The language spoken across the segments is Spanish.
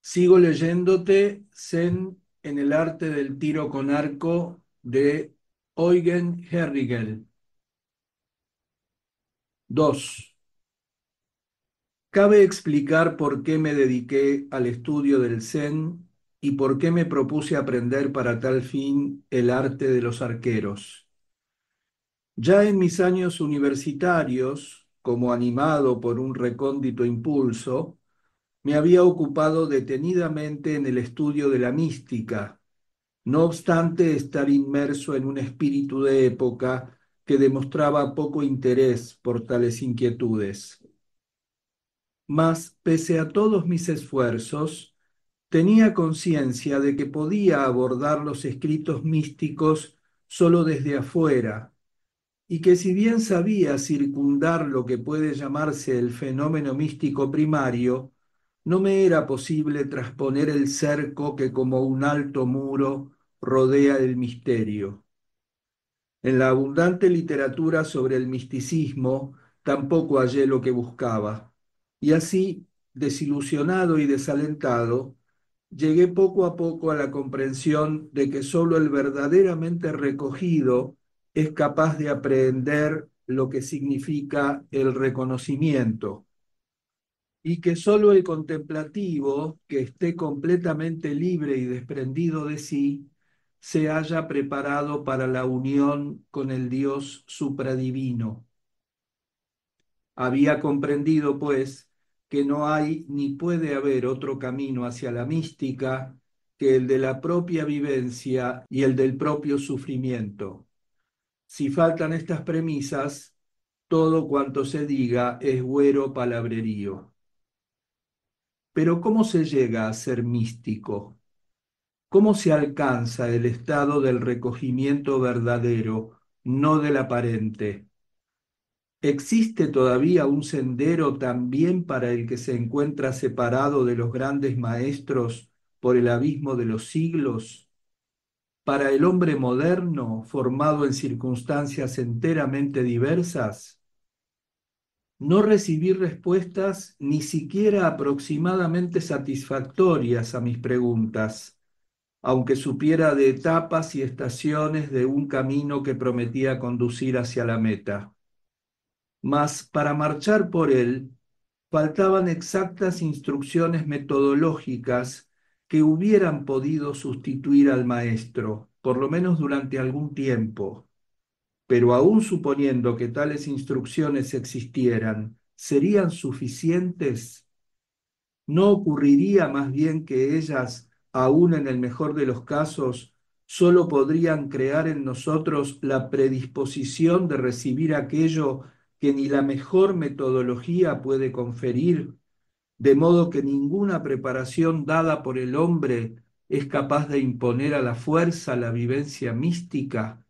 Sigo leyéndote Zen en el arte del tiro con arco de Eugen Herrigel. 2. Cabe explicar por qué me dediqué al estudio del Zen y por qué me propuse aprender para tal fin el arte de los arqueros. Ya en mis años universitarios, como animado por un recóndito impulso, me había ocupado detenidamente en el estudio de la mística, no obstante estar inmerso en un espíritu de época que demostraba poco interés por tales inquietudes. Mas, pese a todos mis esfuerzos, tenía conciencia de que podía abordar los escritos místicos solo desde afuera, y que si bien sabía circundar lo que puede llamarse el fenómeno místico primario, no me era posible trasponer el cerco que como un alto muro rodea el misterio. En la abundante literatura sobre el misticismo tampoco hallé lo que buscaba, y así, desilusionado y desalentado, llegué poco a poco a la comprensión de que sólo el verdaderamente recogido es capaz de aprender lo que significa el reconocimiento y que solo el contemplativo que esté completamente libre y desprendido de sí se haya preparado para la unión con el Dios supradivino. Había comprendido, pues, que no hay ni puede haber otro camino hacia la mística que el de la propia vivencia y el del propio sufrimiento. Si faltan estas premisas, todo cuanto se diga es güero palabrerío. Pero ¿cómo se llega a ser místico? ¿Cómo se alcanza el estado del recogimiento verdadero, no del aparente? ¿Existe todavía un sendero también para el que se encuentra separado de los grandes maestros por el abismo de los siglos? Para el hombre moderno, formado en circunstancias enteramente diversas, no recibí respuestas ni siquiera aproximadamente satisfactorias a mis preguntas, aunque supiera de etapas y estaciones de un camino que prometía conducir hacia la meta. Mas para marchar por él, faltaban exactas instrucciones metodológicas que hubieran podido sustituir al maestro, por lo menos durante algún tiempo pero aún suponiendo que tales instrucciones existieran, ¿serían suficientes? ¿No ocurriría más bien que ellas, aún en el mejor de los casos, solo podrían crear en nosotros la predisposición de recibir aquello que ni la mejor metodología puede conferir, de modo que ninguna preparación dada por el hombre es capaz de imponer a la fuerza la vivencia mística?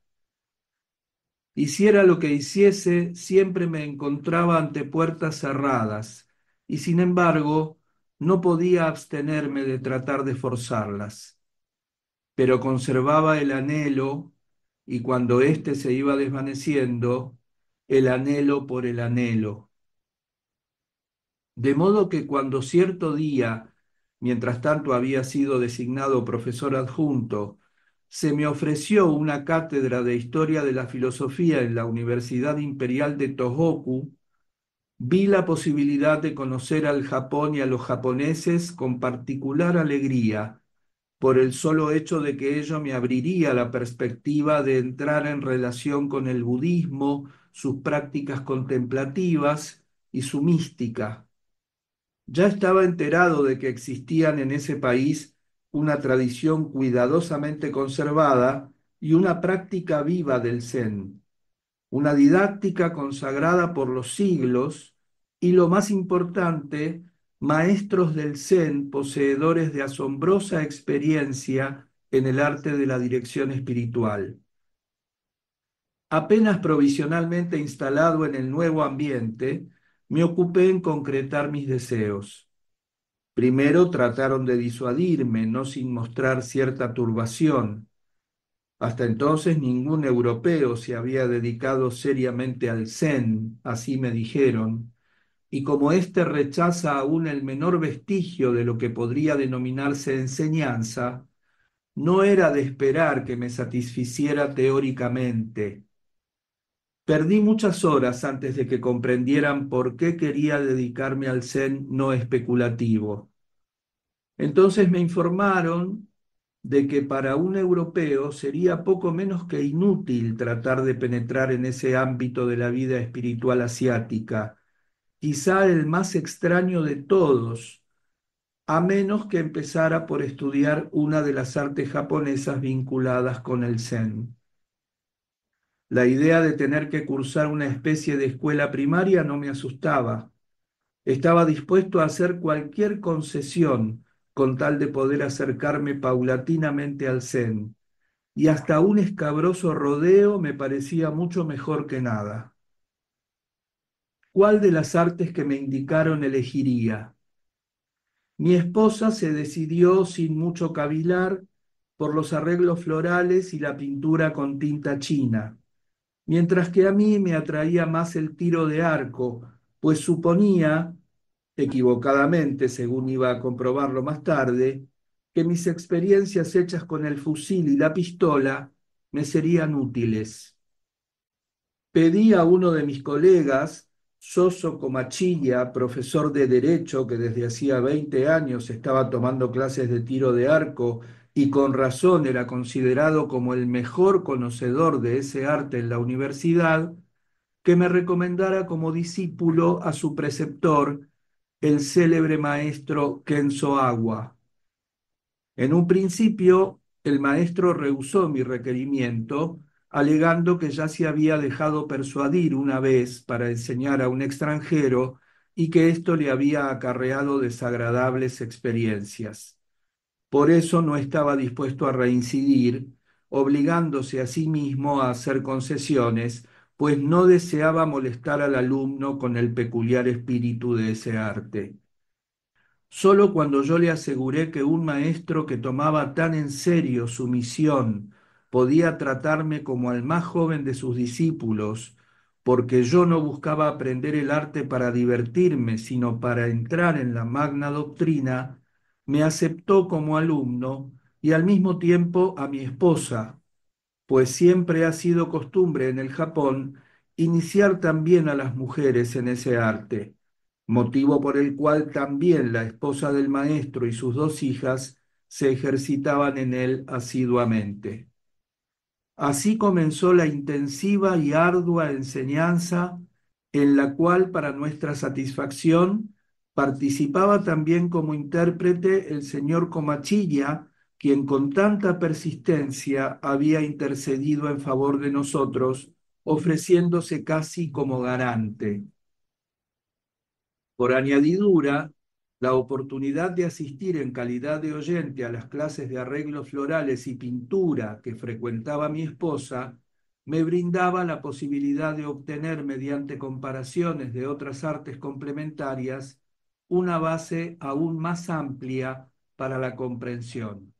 Hiciera lo que hiciese, siempre me encontraba ante puertas cerradas, y sin embargo, no podía abstenerme de tratar de forzarlas. Pero conservaba el anhelo, y cuando éste se iba desvaneciendo, el anhelo por el anhelo. De modo que cuando cierto día, mientras tanto había sido designado profesor adjunto se me ofreció una cátedra de historia de la filosofía en la Universidad Imperial de Tohoku, vi la posibilidad de conocer al Japón y a los japoneses con particular alegría por el solo hecho de que ello me abriría la perspectiva de entrar en relación con el budismo, sus prácticas contemplativas y su mística. Ya estaba enterado de que existían en ese país una tradición cuidadosamente conservada y una práctica viva del Zen, una didáctica consagrada por los siglos y lo más importante, maestros del Zen poseedores de asombrosa experiencia en el arte de la dirección espiritual. Apenas provisionalmente instalado en el nuevo ambiente, me ocupé en concretar mis deseos. Primero trataron de disuadirme, no sin mostrar cierta turbación. Hasta entonces ningún europeo se había dedicado seriamente al Zen, así me dijeron, y como éste rechaza aún el menor vestigio de lo que podría denominarse enseñanza, no era de esperar que me satisficiera teóricamente. Perdí muchas horas antes de que comprendieran por qué quería dedicarme al Zen no especulativo. Entonces me informaron de que para un europeo sería poco menos que inútil tratar de penetrar en ese ámbito de la vida espiritual asiática, quizá el más extraño de todos, a menos que empezara por estudiar una de las artes japonesas vinculadas con el zen. La idea de tener que cursar una especie de escuela primaria no me asustaba. Estaba dispuesto a hacer cualquier concesión con tal de poder acercarme paulatinamente al zen, y hasta un escabroso rodeo me parecía mucho mejor que nada. ¿Cuál de las artes que me indicaron elegiría? Mi esposa se decidió sin mucho cavilar por los arreglos florales y la pintura con tinta china, mientras que a mí me atraía más el tiro de arco, pues suponía equivocadamente, según iba a comprobarlo más tarde, que mis experiencias hechas con el fusil y la pistola me serían útiles. Pedí a uno de mis colegas, Soso Comachilla, profesor de Derecho que desde hacía 20 años estaba tomando clases de tiro de arco y con razón era considerado como el mejor conocedor de ese arte en la universidad, que me recomendara como discípulo a su preceptor, el célebre maestro Kenzo Agua. En un principio, el maestro rehusó mi requerimiento, alegando que ya se había dejado persuadir una vez para enseñar a un extranjero y que esto le había acarreado desagradables experiencias. Por eso no estaba dispuesto a reincidir, obligándose a sí mismo a hacer concesiones pues no deseaba molestar al alumno con el peculiar espíritu de ese arte. Solo cuando yo le aseguré que un maestro que tomaba tan en serio su misión podía tratarme como al más joven de sus discípulos, porque yo no buscaba aprender el arte para divertirme, sino para entrar en la magna doctrina, me aceptó como alumno y al mismo tiempo a mi esposa, pues siempre ha sido costumbre en el Japón iniciar también a las mujeres en ese arte, motivo por el cual también la esposa del maestro y sus dos hijas se ejercitaban en él asiduamente. Así comenzó la intensiva y ardua enseñanza en la cual para nuestra satisfacción participaba también como intérprete el señor Comachilla, quien con tanta persistencia había intercedido en favor de nosotros, ofreciéndose casi como garante. Por añadidura, la oportunidad de asistir en calidad de oyente a las clases de arreglos florales y pintura que frecuentaba mi esposa me brindaba la posibilidad de obtener mediante comparaciones de otras artes complementarias una base aún más amplia para la comprensión.